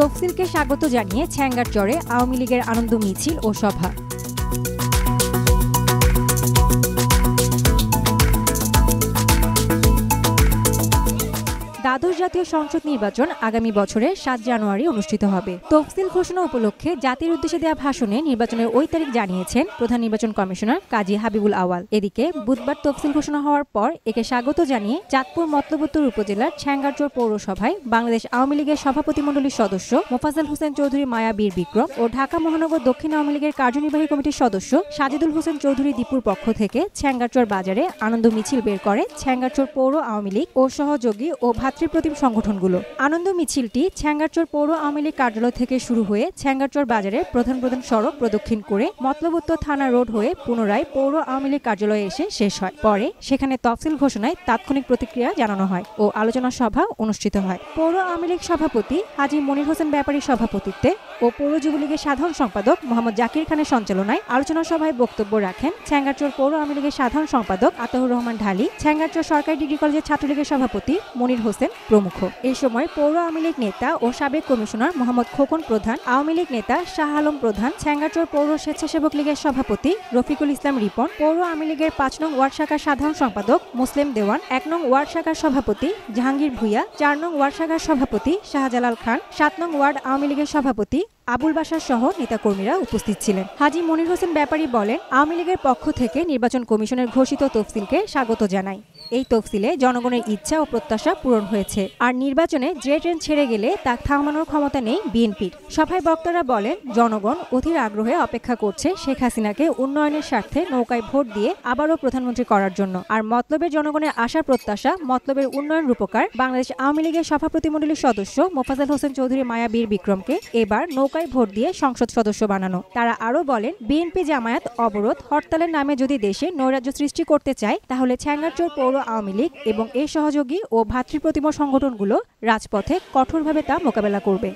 তফসিলকে স্বাগত জানিয়ে ছ্যাঙ্গার চরে আওয়ামী লীগের আনন্দ মিছিল ও সভা দ্বাদশ জাতীয় সংসদ নির্বাচন আগামী বছরের সাত জানুয়ারি অনুষ্ঠিত হবে তফসিল ঘোষণা উপলক্ষে জাতির উদ্দেশ্যে দেওয়া ভাষণে নির্বাচনের ওই তারিখ জানিয়েছেন প্রধান নির্বাচন কমিশনার কাজী হাবিবুল আওয়াল এদিকে বুধবার তফসিল ঘোষণা হওয়ার পর একে স্বাগত জানিয়ে চাঁদপুর মতলবত্তর উপজেলার ছ্যাঙ্গারচোর পৌরসভায় বাংলাদেশ আওয়ামী লীগের সভাপতি সভাপতিমণ্ডলীর সদস্য মোফাজল হোসেন চৌধুরী মায়া বীর বিক্রম ও ঢাকা মহানগর দক্ষিণ আওয়ামী লীগের কার্যনির্বাহী কমিটির সদস্য সাজিদুল হোসেন চৌধুরী দীপুর পক্ষ থেকে ছ্যাঙ্গারচোর বাজারে আনন্দ মিছিল বের করে ছ্যাঙ্গারচোর পৌর আওয়ামী লীগ ও সহযোগী ও ভাতৃ প্রতিম সংগঠনগুলো আনন্দ মিছিলটি ছ্যাঙ্গারচর পৌর আওয়ামী লীগ কার্যালয় থেকে শুরু হয়ে ছ্যাঙ্গারচর বাজারের প্রধান প্রধান সড়ক প্রদক্ষিণ করে মতলবত্ত থানা রোড হয়ে পুনরায় পৌর আওয়ামী লীগ কার্যালয়ে এসে শেষ হয় পরে সেখানে তফসিল ঘোষণায় তাৎক্ষণিক প্রতিক্রিয়া জানানো হয় ও আলোচনা সভা অনুষ্ঠিত হয় পৌর আওয়ামী লীগ সভাপতি হাজি মনির হোসেন ব্যাপারীর সভাপতিত্বে ও পৌর যুবলীগের সাধারণ সম্পাদক মোহাম্মদ জাকির খানের সঞ্চালনায় আলোচনা সভায় বক্তব্য রাখেন ছ্যাঙ্গারচর পৌর আওয়ামী লীগের সাধারণ সম্পাদক আতাহুর রহমান ঢালি ছ্যাঙ্গারচর সরকারি ডিগ্রি কলেজের ছাত্রলীগের সভাপতি মনির হোসেন প্রমুখ এই সময় পৌর আওয়ামী লীগ নেতা ও সাবেক কমিশনার মোহাম্মদ খোকন প্রধান আওয়ামী লীগ নেতা শাহ আলম প্রধান ছ্যাঙ্গারচর পৌর স্বেচ্ছাসেবক লীগের সভাপতি রফিকুল ইসলাম রিপন পৌর আওয়ামী লীগের পাঁচ নং ওয়ার্ড শাখার সাধারণ সম্পাদক মুসলিম দেওয়ান এক নং ওয়ার্ড শাখার সভাপতি জাহাঙ্গীর ভুইয়া চার নং ওয়ার্ড শাখার সভাপতি শাহজালাল খান সাত নং ওয়ার্ড আওয়ামী লীগের সভাপতি আবুল বাসার সহ নেতাকর্মীরা উপস্থিত ছিলেন হাজি মনির হোসেন ব্যাপারী বলেন আওয়ামী লীগের পক্ষ থেকে নির্বাচন কমিশনের ঘোষিত তফসিলকে স্বাগত জানায় এই তফসিলে জনগণের ইচ্ছা ও প্রত্যাশা পূরণ হয়েছে আর নির্বাচনে যে ট্রেন ছেড়ে গেলে তা থামানোর ক্ষমতা নেই বিএনপির সভায় বক্তারা বলেন জনগণ অধীর আগ্রহে অপেক্ষা করছে শেখ হাসিনাকে উন্নয়নের স্বার্থে নৌকায় ভোট দিয়ে আবারও প্রধানমন্ত্রী করার জন্য আর মতলবের জনগণের আশার প্রত্যাশা মতলবের উন্নয়ন রূপকার বাংলাদেশ আওয়ামী লীগের সভাপতিমণ্ডলীর সদস্য মোফাজাল হোসেন চৌধুরী মায়া বীর বিক্রমকে এবার নৌকায় ভোট দিয়ে সংসদ সদস্য বানানো তারা আরও বলেন বিএনপি জামায়াত অবরোধ হরতালের নামে যদি দেশে নৈরাজ্য সৃষ্টি করতে চায় তাহলে ছ্যাঙ্গারচোর পৌর আওয়ামী লীগ এবং এ সহযোগী ও ভ্রাতৃপ্রতিম সংগঠনগুলো রাজপথে কঠোরভাবে তা মোকাবেলা করবে